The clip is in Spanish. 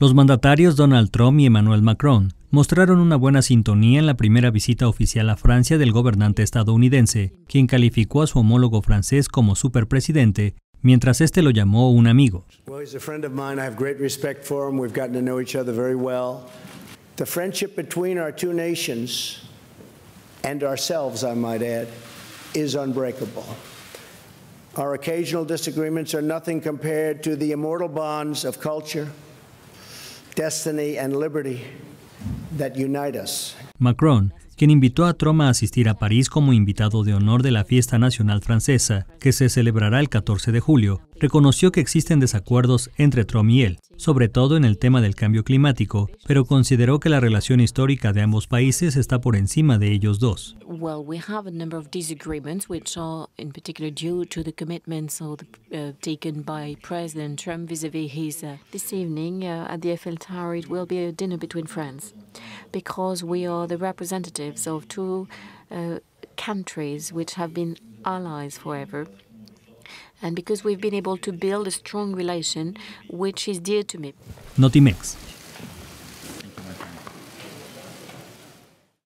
Los mandatarios Donald Trump y Emmanuel Macron mostraron una buena sintonía en la primera visita oficial a Francia del gobernante estadounidense, quien calificó a su homólogo francés como superpresidente, mientras este lo llamó un amigo. Well a The friendship between our two nations and ourselves, I might add, is unbreakable. Our occasional disagreements are nothing compared to the immortal bonds of culture, destiny, and liberty that unite us. Macron quien invitó a Trump a asistir a París como invitado de honor de la fiesta nacional francesa, que se celebrará el 14 de julio, reconoció que existen desacuerdos entre Trump y él, sobre todo en el tema del cambio climático, pero consideró que la relación histórica de ambos países está por encima de ellos dos. Well, we have a number of disagreements, which are in particular due to the commitments or the, uh, taken by President Trump vis-à-vis -vis his. Uh, this evening uh, at the Eiffel Tower, it will be a dinner between friends. because we are the representatives of two uh, countries which have been allies forever and because we've been able to build a strong relation which is dear to me. Notimex,